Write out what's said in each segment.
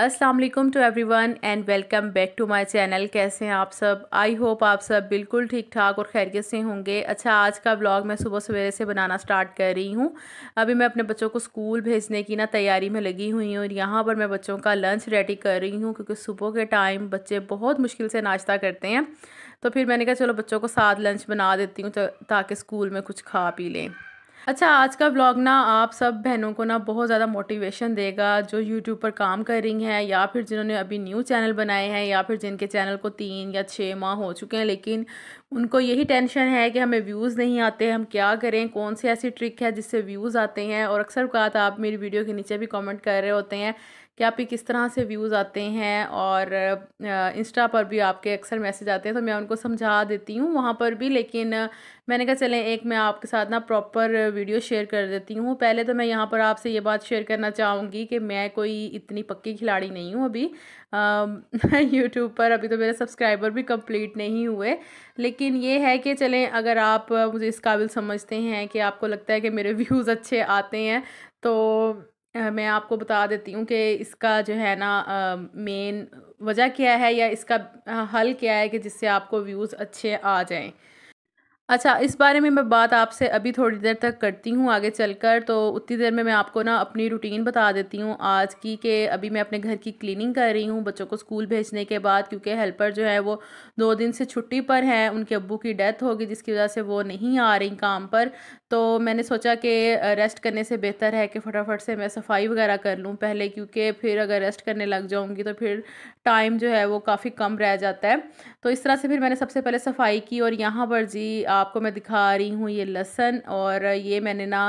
अस्सलाम वालेकुम to everyone and welcome back to my channel कैसे हैं आप सब आई होप आप सब बिल्कुल ठीक ठाक और खैरियत से होंगे अच्छा आज का व्लॉग मैं सुबह सवेरे से बनाना स्टार्ट कर रही हूँ अभी मैं अपने बच्चों को स्कूल भेजने की ना तैयारी में लगी हुई हूँ और यहाँ पर मैं बच्चों का लंच रेडी कर रही हूँ क्योंकि सुबह के टाइम बच्चे बहुत मुश्किल से नाश्ता करते हैं तो फिर मैंने कहा चलो बच्चों को साथ लंच बना देती हूँ ताकि स्कूल में कुछ खा पी लें अच्छा आज का ब्लॉग ना आप सब बहनों को ना बहुत ज़्यादा मोटिवेशन देगा जो यूट्यूब पर काम कर रही हैं या फिर जिन्होंने अभी न्यू चैनल बनाए हैं या फिर जिनके चैनल को तीन या छः माह हो चुके हैं लेकिन उनको यही टेंशन है कि हमें व्यूज़ नहीं आते हम क्या करें कौन सी ऐसी ट्रिक है जिससे व्यूज़ आते हैं और अक्सर बात आप मेरी वीडियो के नीचे भी कॉमेंट कर रहे होते हैं कि आप किस तरह से व्यूज़ आते हैं और इंस्टा पर भी आपके अक्सर मैसेज आते हैं तो मैं उनको समझा देती हूँ वहाँ पर भी लेकिन मैंने कहा चलें एक मैं आपके साथ ना प्रॉपर वीडियो शेयर कर देती हूँ पहले तो मैं यहाँ पर आपसे ये बात शेयर करना चाहूँगी कि मैं कोई इतनी पक्की खिलाड़ी नहीं हूँ अभी यूट्यूब पर अभी तो मेरे सब्सक्राइबर भी कंप्लीट नहीं हुए लेकिन ये है कि चलें अगर आप मुझे इस काबिल समझते हैं कि आपको लगता है कि मेरे व्यूज़ अच्छे आते हैं तो मैं आपको बता देती हूँ कि इसका जो है ना मेन वजह क्या है या इसका हल क्या है कि जिससे आपको व्यूज़ अच्छे आ जाएँ अच्छा इस बारे में मैं बात आपसे अभी थोड़ी देर तक करती हूँ आगे चलकर तो उतनी देर में मैं आपको ना अपनी रूटीन बता देती हूँ आज की कि अभी मैं अपने घर की क्लीनिंग कर रही हूँ बच्चों को स्कूल भेजने के बाद क्योंकि हेल्पर जो है वो दो दिन से छुट्टी पर हैं उनके अबू की डेथ होगी जिसकी वजह से वो नहीं आ रही काम पर तो मैंने सोचा कि रेस्ट करने से बेहतर है कि फटाफट से मैं सफाई वगैरह कर लूँ पहले क्योंकि फिर अगर रेस्ट करने लग जाऊँगी तो फिर टाइम जो है वो काफ़ी कम रह जाता है तो इस तरह से फिर मैंने सबसे पहले सफाई की और यहाँ पर जी आप आपको मैं दिखा रही हूँ ये लहसन और ये मैंने ना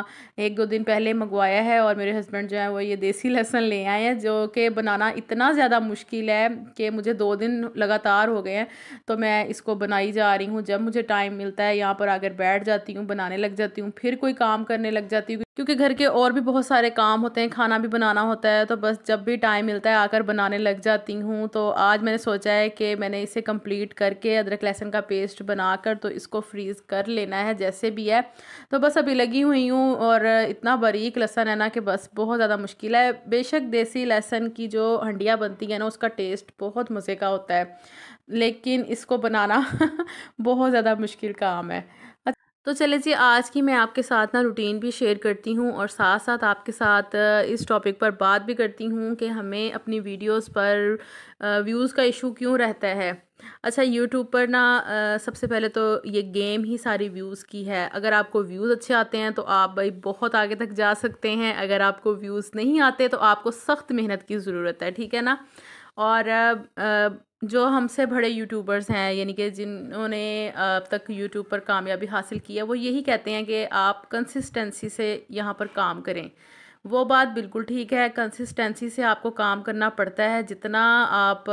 एक दो दिन पहले मंगवाया है और मेरे हस्बैंड जो है वो ये देसी लहसन ले आए हैं जो कि बनाना इतना ज़्यादा मुश्किल है कि मुझे दो दिन लगातार हो गए हैं तो मैं इसको बनाई जा रही हूँ जब मुझे टाइम मिलता है यहाँ पर आकर बैठ जाती हूँ बनाने लग जाती हूँ फिर कोई काम करने लग जाती हूँ क्योंकि घर के और भी बहुत सारे काम होते हैं खाना भी बनाना होता है तो बस जब भी टाइम मिलता है आकर बनाने लग जाती हूँ तो आज मैंने सोचा है कि मैंने इसे कंप्लीट करके अदरक लहसुन का पेस्ट बनाकर तो इसको फ्रीज़ कर लेना है जैसे भी है तो बस अभी लगी हुई हूँ और इतना बारीक लहसन है ना कि बस बहुत ज़्यादा मुश्किल है बेशक देसी लहसन की जो हंडियाँ बनती है ना उसका टेस्ट बहुत मज़े का होता है लेकिन इसको बनाना बहुत ज़्यादा मुश्किल काम है तो चले जी आज की मैं आपके साथ ना रूटीन भी शेयर करती हूँ और साथ साथ आपके साथ इस टॉपिक पर बात भी करती हूँ कि हमें अपनी वीडियोस पर व्यूज़ का इशू क्यों रहता है अच्छा यूट्यूब पर ना सबसे पहले तो ये गेम ही सारी व्यूज़ की है अगर आपको व्यूज़ अच्छे आते हैं तो आप भाई बहुत आगे तक जा सकते हैं अगर आपको व्यूज़ नहीं आते तो आपको सख्त मेहनत की ज़रूरत है ठीक है ना और जो हमसे बड़े यूट्यूबर्स हैं यानी कि जिन्होंने अब तक यूट्यूब पर कामयाबी हासिल की है वो यही कहते हैं कि आप कंसिस्टेंसी से यहाँ पर काम करें वो बात बिल्कुल ठीक है कंसिस्टेंसी से आपको काम करना पड़ता है जितना आप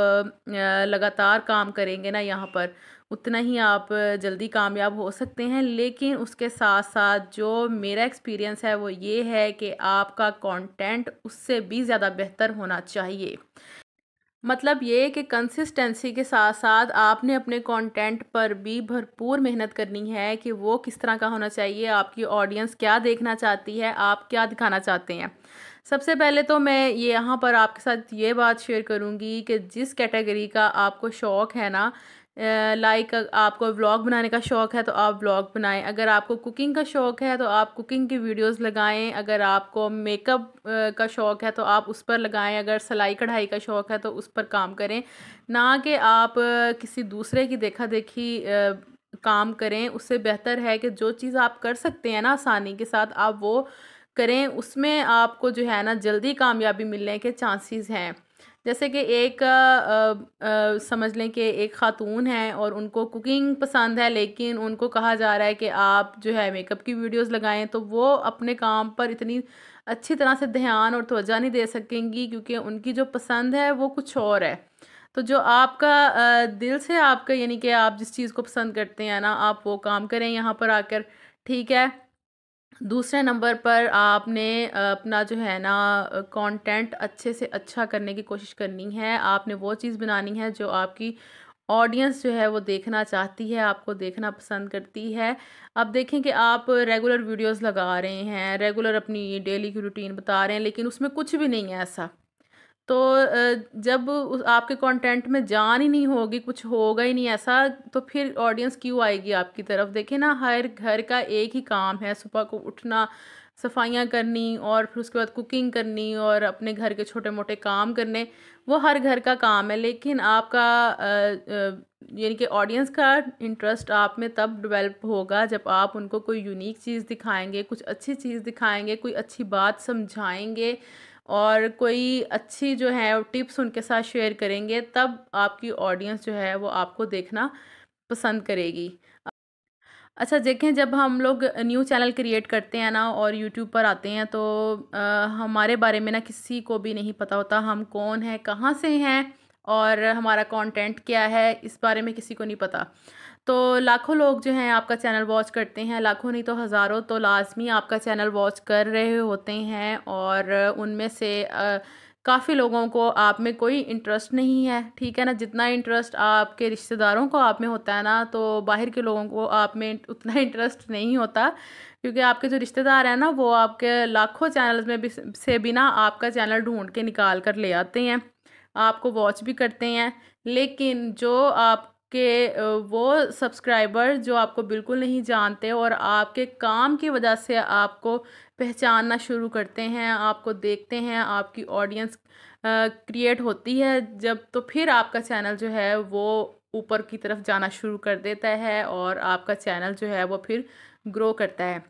लगातार काम करेंगे ना यहाँ पर उतना ही आप जल्दी कामयाब हो सकते हैं लेकिन उसके साथ साथ जो मेरा एक्सपीरियंस है वो ये है कि आपका कंटेंट उससे भी ज़्यादा बेहतर होना चाहिए मतलब ये कि कंसिस्टेंसी के साथ साथ आपने अपने कंटेंट पर भी भरपूर मेहनत करनी है कि वो किस तरह का होना चाहिए आपकी ऑडियंस क्या देखना चाहती है आप क्या दिखाना चाहते हैं सबसे पहले तो मैं ये यहाँ पर आपके साथ ये बात शेयर करूँगी कि जिस कैटेगरी का आपको शौक़ है ना लाइक आपको व्लॉग बनाने का शौक़ है तो आप व्लॉग बनाएं अगर आपको कुकिंग का शौक़ है तो आप कुकिंग की वीडियोस लगाएं अगर आपको मेकअप का शौक़ है तो आप उस पर लगाएं अगर सिलाई कढ़ाई का शौक़ है तो उस पर काम करें ना कि आप किसी दूसरे की देखा देखी काम करें उससे बेहतर है कि जो चीज़ आप कर सकते हैं ना आसानी के साथ आप वो करें उसमें आपको जो है ना जल्दी कामयाबी मिलने के चांसेस हैं जैसे कि एक आ, आ, समझ लें कि एक ख़ातून है और उनको कुकिंग पसंद है लेकिन उनको कहा जा रहा है कि आप जो है मेकअप की वीडियोस लगाएं तो वो अपने काम पर इतनी अच्छी तरह से ध्यान और तोजह नहीं दे सकेंगी क्योंकि उनकी जो पसंद है वो कुछ और है तो जो आपका दिल से आपका यानी कि आप जिस चीज़ को पसंद करते हैं ना आप वो काम करें यहाँ पर आकर ठीक है दूसरे नंबर पर आपने अपना जो है ना कंटेंट अच्छे से अच्छा करने की कोशिश करनी है आपने वो चीज़ बनानी है जो आपकी ऑडियंस जो है वो देखना चाहती है आपको देखना पसंद करती है अब देखें कि आप रेगुलर वीडियोस लगा रहे हैं रेगुलर अपनी डेली की रूटीन बता रहे हैं लेकिन उसमें कुछ भी नहीं है ऐसा तो जब आपके कंटेंट में जान ही नहीं होगी कुछ होगा ही नहीं ऐसा तो फिर ऑडियंस क्यों आएगी आपकी तरफ देखिए ना हर घर का एक ही काम है सुबह को उठना सफाइयाँ करनी और फिर उसके बाद कुकिंग करनी और अपने घर के छोटे मोटे काम करने वो हर घर का काम है लेकिन आपका यानी कि ऑडियंस का इंटरेस्ट आप में तब डेवलप होगा जब आप उनको कोई यूनिक चीज़ दिखाएंगे कुछ अच्छी चीज़ दिखाएंगे कोई अच्छी बात समझाएंगे और कोई अच्छी जो है टिप्स उनके साथ शेयर करेंगे तब आपकी ऑडियंस जो है वो आपको देखना पसंद करेगी अच्छा देखें जब हम लोग न्यू चैनल क्रिएट करते हैं ना और यूट्यूब पर आते हैं तो आ, हमारे बारे में ना किसी को भी नहीं पता होता हम कौन हैं कहाँ से हैं और हमारा कंटेंट क्या है इस बारे में किसी को नहीं पता तो लाखों लोग जो हैं आपका चैनल वॉच करते हैं लाखों नहीं तो हज़ारों तो लाजमी आपका चैनल वॉच कर रहे होते हैं और उनमें से काफ़ी लोगों को आप में कोई इंटरेस्ट नहीं है ठीक है ना जितना इंटरेस्ट आपके रिश्तेदारों को आप में होता है ना तो बाहर के लोगों को आप में उतना इंटरेस्ट नहीं होता क्योंकि आपके जो रिश्तेदार हैं ना वो आपके लाखों चैनल्स में भी से बिना आपका चैनल ढूंढ के निकाल कर ले आते हैं आपको वॉच भी करते हैं लेकिन जो आप के वो सब्सक्राइबर जो आपको बिल्कुल नहीं जानते और आपके काम की वजह से आपको पहचानना शुरू करते हैं आपको देखते हैं आपकी ऑडियंस क्रिएट होती है जब तो फिर आपका चैनल जो है वो ऊपर की तरफ जाना शुरू कर देता है और आपका चैनल जो है वो फिर ग्रो करता है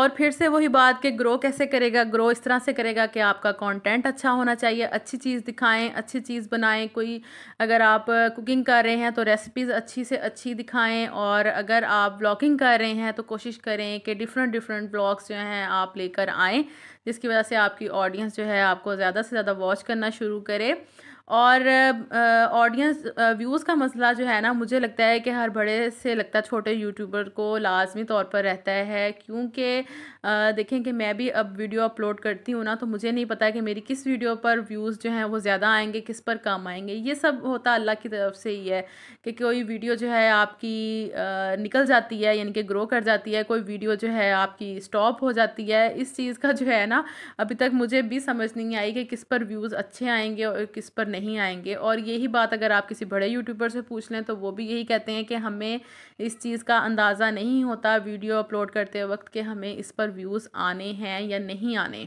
और फिर से वही बात कि ग्रो कैसे करेगा ग्रो इस तरह से करेगा कि आपका कंटेंट अच्छा होना चाहिए अच्छी चीज़ दिखाएं अच्छी चीज़ बनाएं कोई अगर आप कुकिंग कर रहे हैं तो रेसिपीज़ अच्छी से अच्छी दिखाएं और अगर आप ब्लॉगिंग कर रहे हैं तो कोशिश करें कि डिफरेंट डिफरेंट ब्लॉग्स जो हैं आप लेकर आएँ जिसकी वजह से आपकी ऑडियंस जो है आपको ज़्यादा से ज़्यादा वॉच करना शुरू करें और ऑडियंस व्यूज़ का मसला जो है ना मुझे लगता है कि हर बड़े से लगता छोटे यूट्यूबर को लाजमी तौर पर रहता है क्योंकि देखें कि मैं भी अब वीडियो अपलोड करती हूँ ना तो मुझे नहीं पता कि मेरी किस वीडियो पर व्यूज़ जो हैं वो ज़्यादा आएंगे किस पर कम आएंगे ये सब होता अल्लाह की तरफ से ही है कि कोई वीडियो जो है आपकी निकल जाती है यानी कि ग्रो कर जाती है कोई वीडियो जो है आपकी स्टॉप हो जाती है इस चीज़ का जो है ना अभी तक मुझे भी समझ नहीं आई कि किस पर व्यूज़ अच्छे आएंगे और किस पर नहीं आएंगे और यही बात अगर आप किसी बड़े यूट्यूबर से पूछ लें तो वो भी यही कहते हैं कि हमें इस चीज़ का अंदाज़ा नहीं होता वीडियो अपलोड करते वक्त कि हमें इस पर व्यूज़ आने हैं या नहीं आने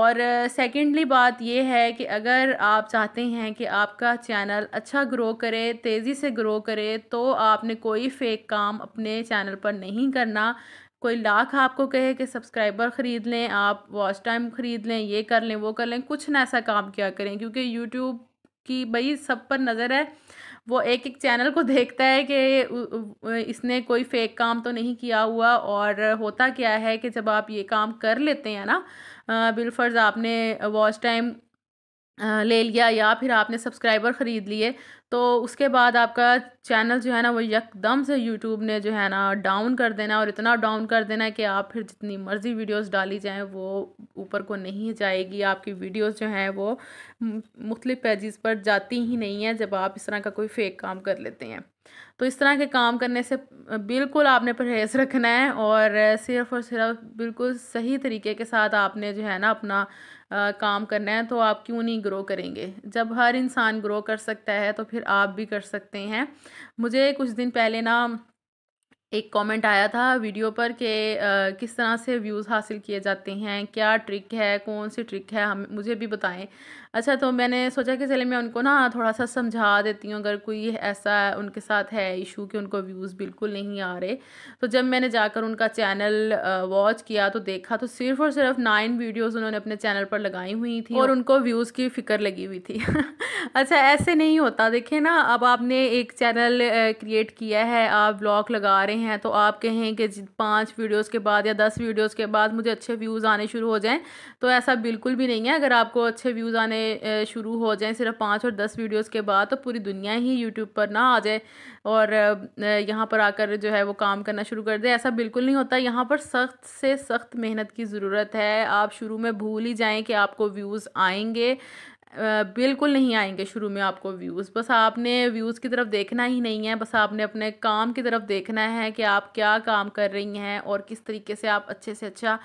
और सेकेंडली uh, बात यह है कि अगर आप चाहते हैं कि आपका चैनल अच्छा ग्रो करे तेज़ी से ग्रो करे तो आपने कोई फेक काम अपने चैनल पर नहीं करना कोई लाख आपको कहे कि सब्सक्राइबर ख़रीद लें आप वॉच टाइम ख़रीद लें ये कर लें वो कर लें कुछ ना ऐसा काम क्या करें क्योंकि यूट्यूब की भाई सब पर नज़र है वो एक एक चैनल को देखता है कि इसने कोई फेक काम तो नहीं किया हुआ और होता क्या है कि जब आप ये काम कर लेते हैं ना बिलफर्ज़ आपने वॉच टाइम ले लिया या फिर आपने सब्सक्राइबर ख़रीद लिए तो उसके बाद आपका चैनल जो है ना वो यकदम से यूट्यूब ने जो है ना डाउन कर देना और इतना डाउन कर देना कि आप फिर जितनी मर्ज़ी वीडियोस डाली जाएं वो ऊपर को नहीं जाएगी आपकी वीडियोस जो हैं वो मुख्तलिफ़ पेजेस पर जाती ही नहीं है जब आप इस तरह का कोई फेक काम कर लेते हैं तो इस तरह के काम करने से बिल्कुल आपने परहेज़ रखना है और सिर्फ़ और सिर्फ बिल्कुल सही तरीके के साथ आपने जो है ना अपना आ, काम करना है तो आप क्यों नहीं ग्रो करेंगे जब हर इंसान ग्रो कर सकता है तो फिर आप भी कर सकते हैं मुझे कुछ दिन पहले ना एक कमेंट आया था वीडियो पर कि किस तरह से व्यूज़ हासिल किए जाते हैं क्या ट्रिक है कौन सी ट्रिक है हम मुझे भी बताएं अच्छा तो मैंने सोचा कि चले मैं उनको ना थोड़ा सा समझा देती हूँ अगर कोई ऐसा उनके साथ है इशू कि उनको व्यूज़ बिल्कुल नहीं आ रहे तो जब मैंने जाकर उनका चैनल वॉच किया तो देखा तो सिर्फ और सिर्फ नाइन वीडियोज़ उन्होंने अपने चैनल पर लगाई हुई थी और उनको व्यूज़ की फ़िक्र लगी हुई थी अच्छा ऐसे नहीं होता देखिए ना अब आपने एक चैनल क्रिएट किया है आप ब्लॉग लगा रहे हैं तो आप कहें कि पाँच वीडियोज़ के बाद या दस वीडियोज़ के बाद मुझे अच्छे व्यूज़ आने शुरू हो जाएँ तो ऐसा बिल्कुल भी नहीं है अगर आपको अच्छे व्यूज़ आने शुरू हो जाएं सिर्फ पाँच और दस वीडियोस के बाद तो पूरी दुनिया ही यूट्यूब पर ना आ जाए और यहाँ पर आकर जो है वो काम करना शुरू कर दे ऐसा बिल्कुल नहीं होता यहाँ पर सख्त से सख्त मेहनत की ज़रूरत है आप शुरू में भूल ही जाएँ कि आपको व्यूज़ आएंगे बिल्कुल नहीं आएंगे शुरू में आपको व्यूज़ बस आपने व्यूज़ की तरफ देखना ही नहीं है बस आपने अपने काम की तरफ देखना है कि आप क्या काम कर रही हैं और किस तरीके से आप अच्छे से अच्छा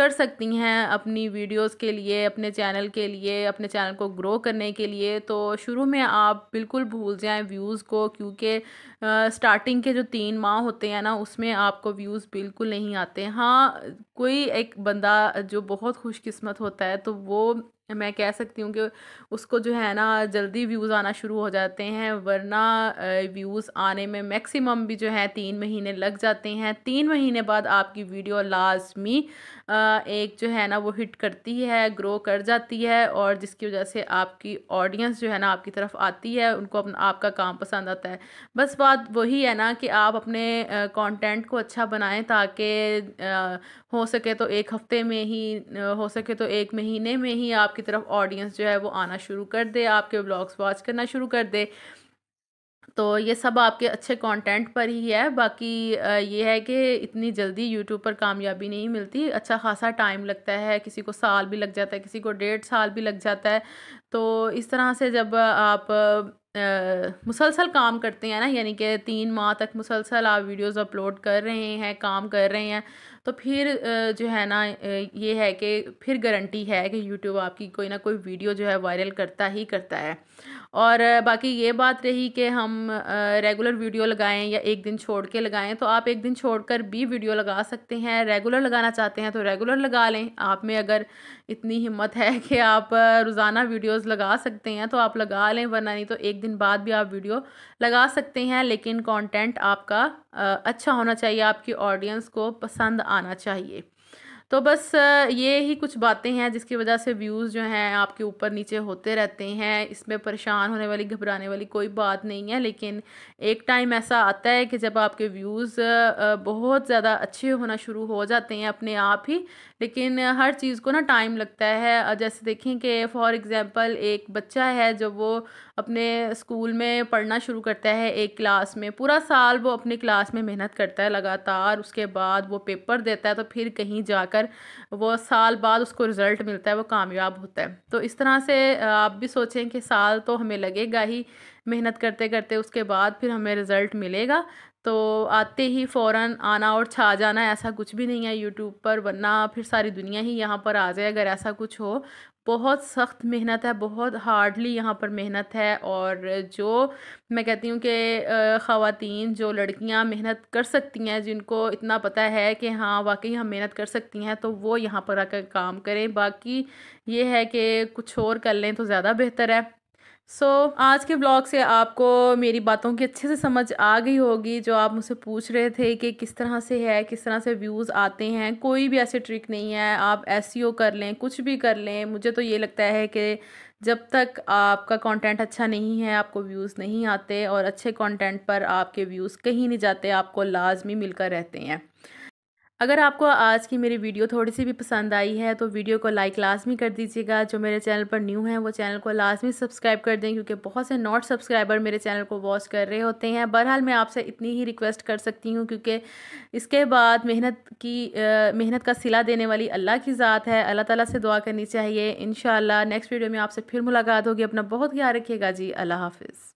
कर सकती हैं अपनी वीडियोस के लिए अपने चैनल के लिए अपने चैनल को ग्रो करने के लिए तो शुरू में आप बिल्कुल भूल जाएं व्यूज़ को क्योंकि स्टार्टिंग के जो तीन माह होते हैं ना उसमें आपको व्यूज़ बिल्कुल नहीं आते हाँ कोई एक बंदा जो बहुत खुशकिस्मत होता है तो वो मैं कह सकती हूँ कि उसको जो है ना जल्दी व्यूज़ आना शुरू हो जाते हैं वरना व्यूज़ आने में मैक्सिमम भी जो है तीन महीने लग जाते हैं तीन महीने बाद आपकी वीडियो लाजमी एक जो है ना वो हिट करती है ग्रो कर जाती है और जिसकी वजह से आपकी ऑडियंस जो है ना आपकी तरफ आती है उनको अपना आपका काम पसंद आता है बस बात वही है ना कि आप अपने कॉन्टेंट को अच्छा बनाएँ ताकि हो सके तो एक हफ़्ते में ही हो सके तो एक महीने में ही आपके आपकी तरफ ऑडियंस जो है वो आना शुरू कर दे आपके ब्लॉग्स वॉच करना शुरू कर दे तो ये सब आपके अच्छे कंटेंट पर ही है बाकी ये है कि इतनी जल्दी यूट्यूब पर कामयाबी नहीं मिलती अच्छा खासा टाइम लगता है किसी को साल भी लग जाता है किसी को डेढ़ साल भी लग जाता है तो इस तरह से जब आप मुसलसल काम करते हैं ना यानी कि तीन माह तक मुसलसल आप वीडियोस अपलोड कर रहे हैं काम कर रहे हैं तो फिर जो है ना ये है कि फिर गारंटी है कि यूट्यूब आपकी कोई ना कोई वीडियो जो है वायरल करता ही करता है और बाकी ये बात रही कि हम रेगुलर वीडियो लगाएं या एक दिन छोड़ के लगाएं तो आप एक दिन छोड़ कर भी वीडियो लगा सकते हैं रेगुलर लगाना चाहते हैं तो रेगुलर लगा लें आप में अगर इतनी हिम्मत है कि आप रोज़ाना वीडियोस लगा सकते हैं तो आप लगा लें वरना नहीं तो एक दिन बाद भी आप वीडियो लगा सकते हैं लेकिन कॉन्टेंट आपका अच्छा होना चाहिए आपकी ऑडियंस को पसंद आना चाहिए तो बस ये ही कुछ बातें हैं जिसकी वजह से व्यूज़ जो हैं आपके ऊपर नीचे होते रहते हैं इसमें परेशान होने वाली घबराने वाली कोई बात नहीं है लेकिन एक टाइम ऐसा आता है कि जब आपके व्यूज़ बहुत ज़्यादा अच्छे होना शुरू हो जाते हैं अपने आप ही लेकिन हर चीज़ को ना टाइम लगता है जैसे देखें कि फॉर एग्ज़ाम्पल एक बच्चा है जब वो अपने स्कूल में पढ़ना शुरू करता है एक क्लास में पूरा साल वो अपने क्लास में मेहनत करता है लगातार उसके बाद वो पेपर देता है तो फिर कहीं जाकर वो साल बाद उसको रिज़ल्ट मिलता है वो कामयाब होता है तो इस तरह से आप भी सोचें कि साल तो हमें लगेगा ही मेहनत करते करते उसके बाद फिर हमें रिज़ल्ट मिलेगा तो आते ही फ़ौर आना और छा जाना ऐसा कुछ भी नहीं है यूट्यूब पर वरना फिर सारी दुनिया ही यहाँ पर आ जाए अगर ऐसा कुछ हो बहुत सख्त मेहनत है बहुत हार्डली यहाँ पर मेहनत है और जो मैं कहती हूँ कि ख़वातीन जो लड़कियाँ मेहनत कर सकती हैं जिनको इतना पता है कि हाँ वाकई हम मेहनत कर सकती हैं तो वो यहाँ पर आकर काम करें बाकी ये है कि कुछ और कर लें तो ज़्यादा बेहतर है सो so, आज के ब्लॉग से आपको मेरी बातों की अच्छे से समझ आ गई होगी जो आप मुझसे पूछ रहे थे कि किस तरह से है किस तरह से व्यूज़ आते हैं कोई भी ऐसे ट्रिक नहीं है आप एस e कर लें कुछ भी कर लें मुझे तो ये लगता है कि जब तक आपका कंटेंट अच्छा नहीं है आपको व्यूज़ नहीं आते और अच्छे कंटेंट पर आपके व्यूज़ कहीं नहीं जाते आपको लाजमी मिलकर रहते हैं अगर आपको आज की मेरी वीडियो थोड़ी सी भी पसंद आई है तो वीडियो को लाइक लाजमी कर दीजिएगा जो मेरे चैनल पर न्यू है वो चैनल को लाजमी सब्सक्राइब कर दें क्योंकि बहुत से नॉट सब्सक्राइबर मेरे चैनल को वॉच कर रहे होते हैं बहरहाल मैं आपसे इतनी ही रिक्वेस्ट कर सकती हूँ क्योंकि इसके बाद मेहनत की आ, मेहनत का सिला देने वाली अल्लाह की ज़ात है अल्लाह तला से दुआ करनी चाहिए इन नेक्स्ट वीडियो में आपसे फिर मुलाकात होगी अपना बहुत ख्याल रखिएगा जी अल्लाह हाफिज़